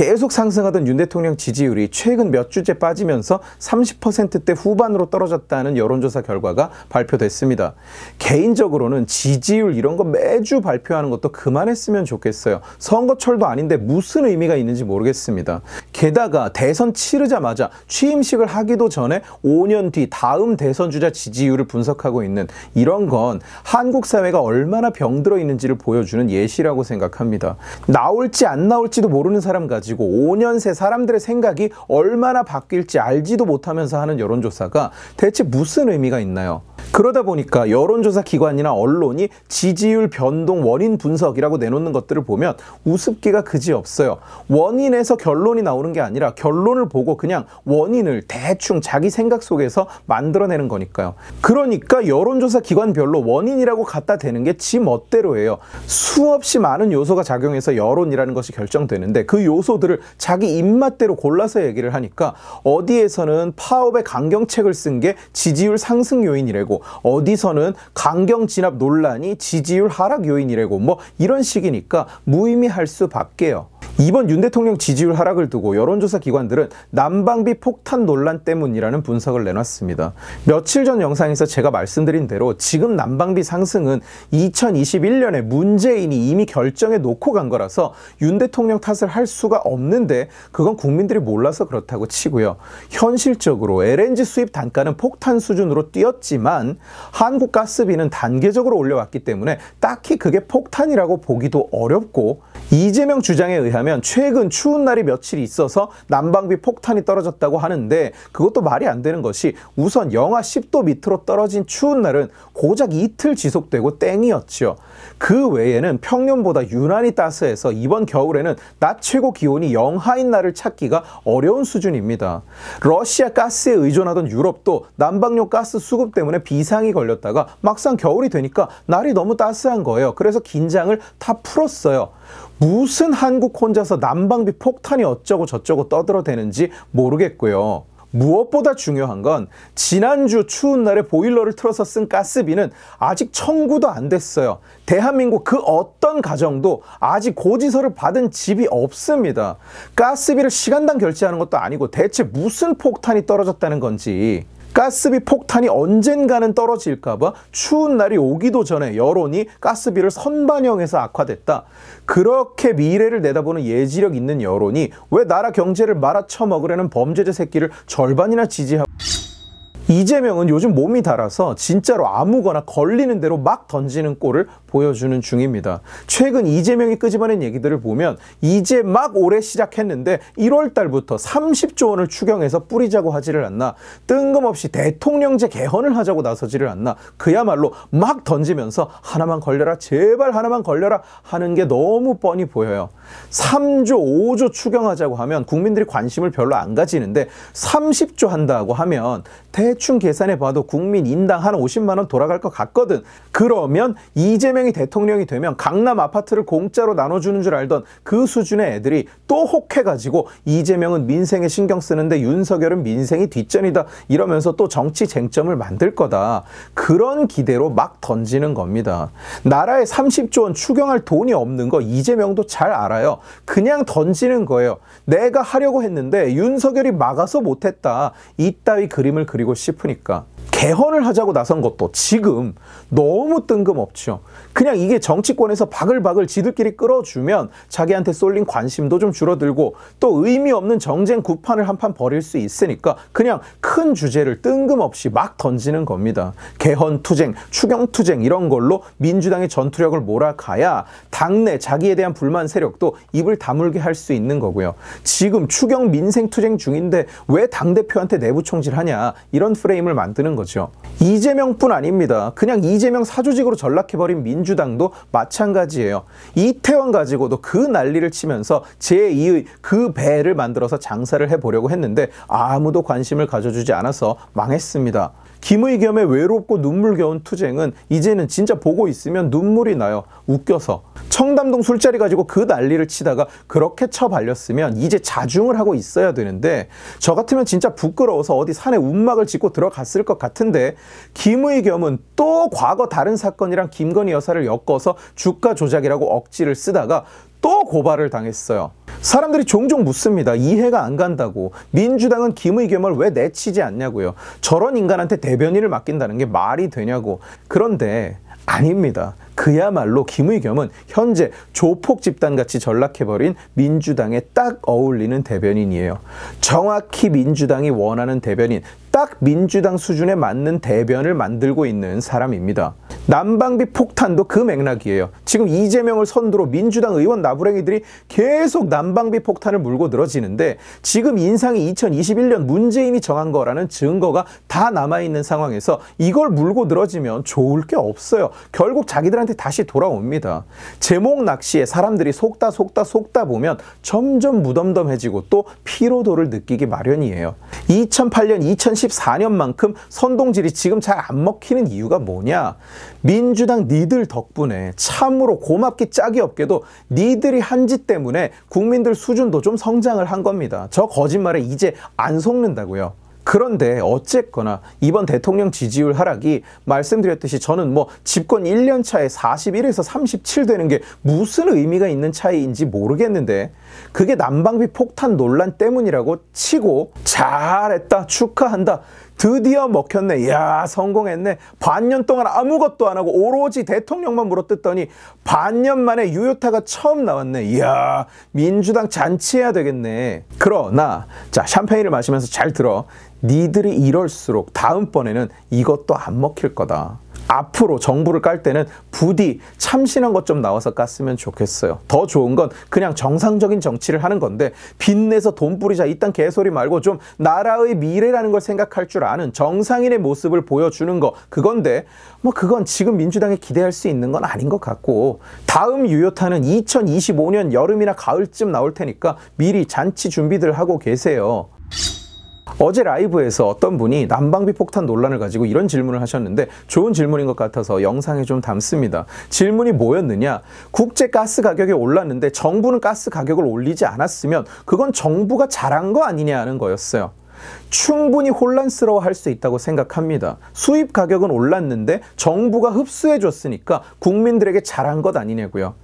계속 상승하던 윤 대통령 지지율이 최근 몇 주째 빠지면서 30%대 후반으로 떨어졌다는 여론조사 결과가 발표됐습니다. 개인적으로는 지지율 이런 거 매주 발표하는 것도 그만했으면 좋겠어요. 선거철도 아닌데 무슨 의미가 있는지 모르겠습니다. 게다가 대선 치르자마자 취임식을 하기도 전에 5년 뒤 다음 대선 주자 지지율을 분석하고 있는 이런 건 한국 사회가 얼마나 병들어 있는지를 보여주는 예시라고 생각합니다. 나올지 안 나올지도 모르는 사람 가지 가지고 5년 새 사람들의 생각이 얼마나 바뀔지 알지도 못하면서 하는 여론조사가 대체 무슨 의미가 있나요? 그러다 보니까 여론조사 기관이나 언론이 지지율 변동 원인 분석이라고 내놓는 것들을 보면 우습기가 그지 없어요. 원인에서 결론이 나오는 게 아니라 결론을 보고 그냥 원인을 대충 자기 생각 속에서 만들어내는 거니까요. 그러니까 여론조사 기관별로 원인이라고 갖다 대는 게 지 멋대로예요. 수없이 많은 요소가 작용해서 여론이라는 것이 결정되는데 그 요소 키워드를 자기 입맛대로 골라서 얘기를 하니까 어디에서는 파업의 강경책을 쓴 게 지지율 상승 요인이라고 어디서는 강경 진압 논란이 지지율 하락 요인이라고뭐 이런 식이니까 무의미할 수밖에요. 이번 윤 대통령 지지율 하락을 두고 여론조사 기관들은 난방비 폭탄 논란 때문이라는 분석을 내놨습니다. 며칠 전 영상에서 제가 말씀드린 대로 지금 난방비 상승은 2021년에 문재인이 이미 결정해 놓고 간 거라서 윤 대통령 탓을 할 수가 없는데 그건 국민들이 몰라서 그렇다고 치고요. 현실적으로 LNG 수입 단가는 폭탄 수준으로 뛰었지만 한국 가스비는 단계적으로 올려왔기 때문에 딱히 그게 폭탄이라고 보기도 어렵고 이재명 주장에 의하면 뭐면 최근 추운 날이 며칠 있어서 난방비 폭탄이 떨어졌다고 하는데 그것도 말이 안 되는 것이 우선 영하 10도 밑으로 떨어진 추운 날은 고작 이틀 지속되고 땡이었죠 그 외에는 평년보다 유난히 따스해서 이번 겨울에는 낮 최고 기온이 영하인 날을 찾기가 어려운 수준입니다. 러시아 가스에 의존하던 유럽도 난방용 가스 수급 때문에 비상이 걸렸다가 막상 겨울이 되니까 날이 너무 따스한 거예요. 그래서 긴장을 다 풀었어요. 무슨 한국 혼자서 난방비 폭탄이 어쩌고 저쩌고 떠들어대는지 모르겠고요. 무엇보다 중요한 건 지난주 추운 날에 보일러를 틀어서 쓴 가스비는 아직 청구도 안 됐어요. 대한민국 그 어떤 가정도 아직 고지서를 받은 집이 없습니다. 가스비를 시간당 결제하는 것도 아니고 대체 무슨 폭탄이 떨어졌다는 건지 가스비 폭탄이 언젠가는 떨어질까봐 추운 날이 오기도 전에 여론이 가스비를 선반영해서 악화됐다. 그렇게 미래를 내다보는 예지력 있는 여론이 왜 나라 경제를 말아쳐먹으려는 범죄자 새끼를 절반이나 지지하고 이재명은 요즘 몸이 달아서 진짜로 아무거나 걸리는 대로 막 던지는 꼴을 보여주는 중입니다. 최근 이재명이 끄집어낸 얘기들을 보면 이제 막 올해 시작했는데 1월 달부터 30조 원을 추경해서 뿌리자고 하지를 않나 뜬금없이 대통령제 개헌을 하자고 나서지를 않나 그야말로 막 던지면서 하나만 걸려라 제발 하나만 걸려라 하는 게 너무 뻔히 보여요. 3조 5조 추경하자고 하면 국민들이 관심을 별로 안 가지는데 30조 한다고 하면 대충 계산해 봐도 국민 인당 한 50만 원 돌아갈 것 같거든. 그러면 이재명 명이 대통령이 되면 강남 아파트를 공짜로 나눠주는 줄 알던 그 수준의 애들이 또 혹해가지고 이재명은 민생에 신경 쓰는데 윤석열은 민생이 뒷전이다 이러면서 또 정치 쟁점을 만들 거다. 그런 기대로 막 던지는 겁니다. 나라에 30조 원 추경할 돈이 없는 거 이재명도 잘 알아요. 그냥 던지는 거예요. 내가 하려고 했는데 윤석열이 막아서 못했다. 이따위 그림을 그리고 싶으니까. 개헌을 하자고 나선 것도 지금 너무 뜬금없죠. 그냥 이게 정치권에서 바글바글 지들끼리 끌어주면 자기한테 쏠린 관심도 좀 줄어들고 또 의미 없는 정쟁 구판을 한판 벌일 수 있으니까 그냥 큰 주제를 뜬금없이 막 던지는 겁니다. 개헌 투쟁, 추경 투쟁 이런 걸로 민주당의 전투력을 몰아가야 당내 자기에 대한 불만 세력도 입을 다물게 할 수 있는 거고요. 지금 추경 민생 투쟁 중인데 왜 당대표한테 내부 총질하냐 이런 프레임을 만드는 거죠. 이재명뿐 아닙니다. 그냥 이재명 사조직으로 전락해버린 민 민주당도 마찬가지예요. 이태원 가지고도 그 난리를 치면서 제2의 그 배를 만들어서 장사를 해보려고 했는데 아무도 관심을 가져주지 않아서 망했습니다. 김의겸의 외롭고 눈물겨운 투쟁은 이제는 진짜 보고 있으면 눈물이 나요. 웃겨서. 청담동 술자리 가지고 그 난리를 치다가 그렇게 쳐발렸으면 이제 자중을 하고 있어야 되는데 저 같으면 진짜 부끄러워서 어디 산에 움막을 짓고 들어갔을 것 같은데 김의겸은 또 과거 다른 사건이랑 김건희 여사를 엮어서 주가 조작이라고 억지를 쓰다가 또 고발을 당했어요. 사람들이 종종 묻습니다. 이해가 안 간다고. 민주당은 김의겸을 왜 내치지 않냐고요. 저런 인간한테 대변인을 맡긴다는 게 말이 되냐고. 그런데 아닙니다. 그야말로 김의겸은 현재 조폭 집단같이 전락해버린 민주당에 딱 어울리는 대변인이에요. 정확히 민주당이 원하는 대변인, 딱 민주당 수준에 맞는 대변을 만들고 있는 사람입니다. 난방비 폭탄도 그 맥락이에요. 지금 이재명을 선두로 민주당 의원 나부랭이들이 계속 난방비 폭탄을 물고 늘어지는데 지금 인상이 2021년 문재인이 정한 거라는 증거가 다 남아있는 상황에서 이걸 물고 늘어지면 좋을 게 없어요. 결국 자기들한테 다시 돌아옵니다. 제목 낚시에 사람들이 속다 속다 속다 보면 점점 무덤덤해지고 또 피로도를 느끼기 마련이에요. 2008년, 2014년만큼 선동질이 지금 잘 안 먹히는 이유가 뭐냐? 민주당 니들 덕분에 참으로 고맙기 짝이 없게도 니들이 한 짓 때문에 국민들 수준도 좀 성장을 한 겁니다. 저 거짓말에 이제 안 속는다고요. 그런데 어쨌거나 이번 대통령 지지율 하락이 말씀드렸듯이 저는 뭐 집권 1년 차에 41에서 37 되는 게 무슨 의미가 있는 차이인지 모르겠는데 그게 난방비 폭탄 논란 때문이라고 치고 잘했다 축하한다 드디어 먹혔네 야 성공했네 반년 동안 아무것도 안 하고 오로지 대통령만 물어뜯더니 반년 만에 유효타가 처음 나왔네 야 민주당 잔치해야 되겠네 그러나 자 샴페인을 마시면서 잘 들어 니들이 이럴수록 다음번에는 이것도 안 먹힐 거다 앞으로 정부를 깔 때는 부디 참신한 것 좀 나와서 깠으면 좋겠어요. 더 좋은 건 그냥 정상적인 정치를 하는 건데 빚내서 돈 뿌리자 이딴 개소리 말고 좀 나라의 미래라는 걸 생각할 줄 아는 정상인의 모습을 보여주는 거 그건데 뭐 그건 지금 민주당에 기대할 수 있는 건 아닌 것 같고 다음 유효타는 2025년 여름이나 가을쯤 나올 테니까 미리 잔치 준비들 하고 계세요. 어제 라이브에서 어떤 분이 난방비 폭탄 논란을 가지고 이런 질문을 하셨는데 좋은 질문인 것 같아서 영상에 좀 담습니다. 질문이 뭐였느냐? 국제 가스 가격이 올랐는데 정부는 가스 가격을 올리지 않았으면 그건 정부가 잘한 거 아니냐는 거였어요. 충분히 혼란스러워 할 수 있다고 생각합니다. 수입 가격은 올랐는데 정부가 흡수해 줬으니까 국민들에게 잘한 것 아니냐고요.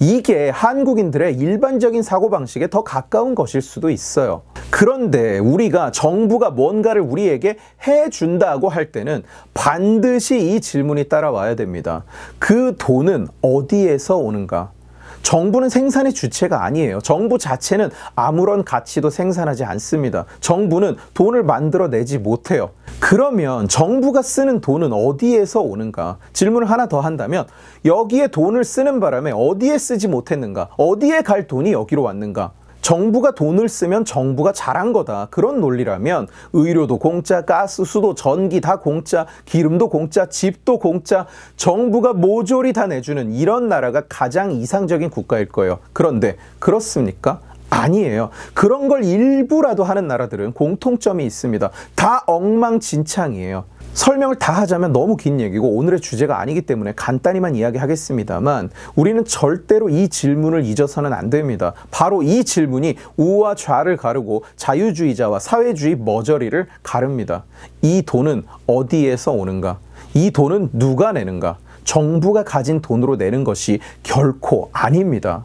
이게 한국인들의 일반적인 사고방식에 더 가까운 것일 수도 있어요. 그런데 우리가 정부가 뭔가를 우리에게 해준다고 할 때는 반드시 이 질문이 따라와야 됩니다. 그 돈은 어디에서 오는가? 정부는 생산의 주체가 아니에요. 정부 자체는 아무런 가치도 생산하지 않습니다. 정부는 돈을 만들어내지 못해요. 그러면 정부가 쓰는 돈은 어디에서 오는가? 질문을 하나 더 한다면 여기에 돈을 쓰는 바람에 어디에 쓰지 못했는가? 어디에 갈 돈이 여기로 왔는가? 정부가 돈을 쓰면 정부가 잘한 거다. 그런 논리라면 의료도 공짜, 가스, 수도, 전기 다 공짜, 기름도 공짜, 집도 공짜, 정부가 모조리 다 내주는 이런 나라가 가장 이상적인 국가일 거예요. 그런데 그렇습니까? 아니에요. 그런 걸 일부라도 하는 나라들은 공통점이 있습니다. 다 엉망진창이에요. 설명을 다 하자면 너무 긴 얘기고 오늘의 주제가 아니기 때문에 간단히만 이야기하겠습니다만 우리는 절대로 이 질문을 잊어서는 안 됩니다. 바로 이 질문이 우와 좌를 가르고 자유주의자와 사회주의 머저리를 가릅니다. 이 돈은 어디에서 오는가? 이 돈은 누가 내는가? 정부가 가진 돈으로 내는 것이 결코 아닙니다.